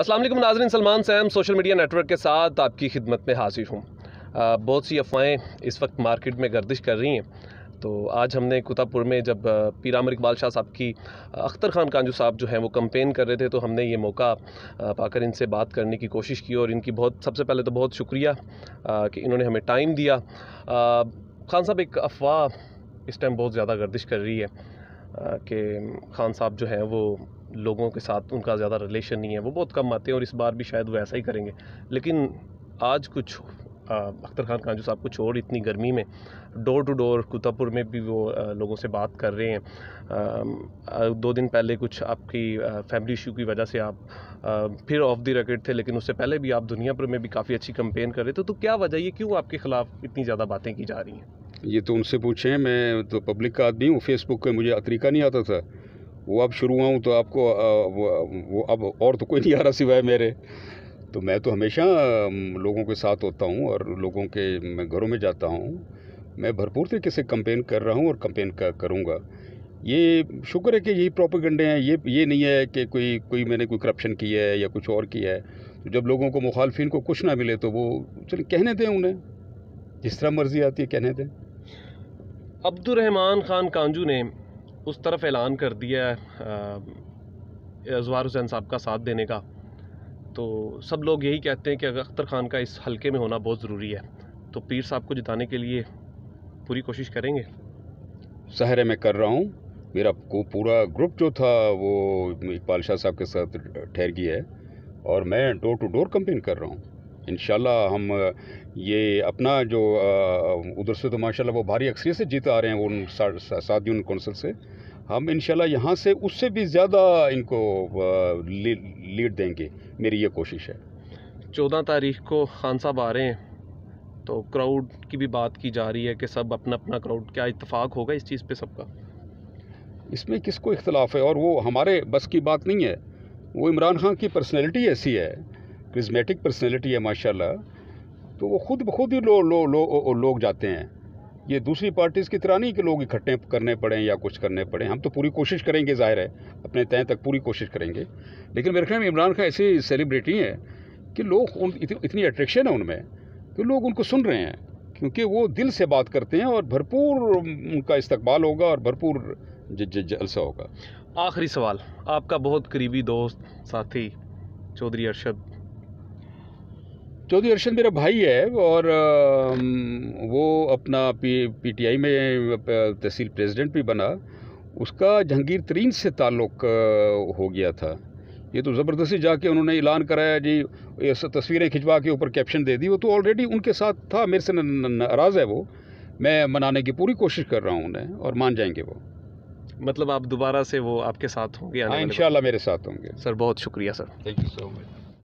असलम नाजरन Salman Sam social media network के साथ आपकी खिदमत में हाजिर हूँ बहुत सी अफवाहें इस वक्त मार्केट में गर्दिश कर रही हैं तो आज हमने कुतापुर में जब पीराम इकबाल शाह साहब की अख्तर खान कांजू साहब जो हैं वो कंपेन कर रहे थे तो हमने ये मौका पाकर इनसे बात करने की कोशिश की और इनकी बहुत सबसे पहले तो बहुत शुक्रिया कि इन्होंने हमें टाइम दिया खान साहब एक अफवाह इस टाइम बहुत ज़्यादा गर्दिश कर रही है कि खान साहब जो हैं वो लोगों के साथ उनका ज़्यादा रिलेशन नहीं है वो बहुत कम आते हैं और इस बार भी शायद वो ऐसा ही करेंगे लेकिन आज कुछ अख्तर खान खान जो साहब कुछ और इतनी गर्मी में डोर टू डोर कुतापुर में भी वो आ, लोगों से बात कर रहे हैं आ, दो दिन पहले कुछ आपकी आ, फैमिली इशू की वजह से आप फिर ऑफ द रिकेट थे लेकिन उससे पहले भी आप दुनिया भर में भी काफ़ी अच्छी कंपेन कर रहे थे तो, तो क्या वजह ये क्यों आपके ख़िलाफ़ इतनी ज़्यादा बातें की जा रही हैं ये तो उनसे पूछें मैं तो पब्लिक का आदमी हूँ फेसबुक पर मुझे तरीका नहीं आता था वो अब शुरू हुआ हूँ तो आपको वो, वो अब और तो कोई नहीं आ रहा सिवाय मेरे तो मैं तो हमेशा लोगों के साथ होता हूँ और लोगों के मैं घरों में जाता हूँ मैं भरपूर तरीके से कंपेन कर रहा हूँ और कंपेन का करूँगा ये शुक्र है कि यही प्रोपेगेंडे हैं ये ये नहीं है कि कोई कोई मैंने कोई करप्शन किया है या कुछ और किया है तो जब लोगों को मुखालफिन को कुछ ना मिले तो वो चलिए कहने दें उन्हें जिस तरह मर्ज़ी आती है कहने दें अब्दुलरहमान ख़ान कांजू ने उस तरफ ऐलान कर दिया है अजवार हुसैन साहब का साथ देने का तो सब लोग यही कहते हैं कि अगर अख्तर खान का इस हलके में होना बहुत ज़रूरी है तो पीर साहब को जिताने के लिए पूरी कोशिश करेंगे सहरे में कर रहा हूँ मेरा को पूरा ग्रुप जो था वो इकबाल शाह साहब के साथ ठहर गया है और मैं डोर टू डोर कंपेन कर रहा हूँ इन हम ये अपना जो उधर से तो माशाल्लाह वो भारी अक्सरियत से जीत आ रहे हैं उन सात यून कौंसिल से हम इन यहाँ से उससे भी ज़्यादा इनको लीड देंगे मेरी ये कोशिश है चौदह तारीख को खान साहब आ रहे हैं तो क्राउड की भी बात की जा रही है कि सब अपना अपना क्राउड क्या इतफाक़ होगा इस चीज़ पर सबका इसमें किसको इख्तलाफ है और वो हमारे बस की बात नहीं है वो इमरान खान की पर्सनैलिटी ऐसी है क्रिजमेटिक पर्सनैलिटी है माशाल्लाह तो वो खुद ब खुद ही लो, लो, लो, लोग जाते हैं ये दूसरी पार्टीज़ की तरह नहीं कि लोग इकट्ठे करने पड़ें या कुछ करने पड़ें हम तो पूरी कोशिश करेंगे ज़ाहिर है अपने तय तक पूरी कोशिश करेंगे लेकिन मेरे ख्याल में इमरान खान ऐसी सेलिब्रिटी हैं कि लोग उन इतनी, इतनी अट्रैक्शन है उनमें कि लोग उनको सुन रहे हैं क्योंकि वो दिल से बात करते हैं और भरपूर उनका इस्तकबाल होगा और भरपूर जलसा होगा आखिरी सवाल आपका बहुत करीबी दोस्त साथी चौधरी अरशद चौधरी अर्शद मेरा भाई है और वो अपना पी पीटीआई में तहसील प्रेसिडेंट भी बना उसका जहांगीर तरीन से ताल्लुक हो गया था ये तो ज़बरदस्ती जाके उन्होंने ऐलान कराया जी तस्वीरें खिंचवा के ऊपर कैप्शन दे दी वो तो ऑलरेडी उनके साथ था मेरे से नाराज़ है वो मैं मनाने की पूरी कोशिश कर रहा हूँ उन्हें और मान जाएंगे वो मतलब आप दोबारा से वो आपके साथ होंगे हाँ, इन मेरे साथ होंगे सर बहुत शुक्रिया sir thank you so much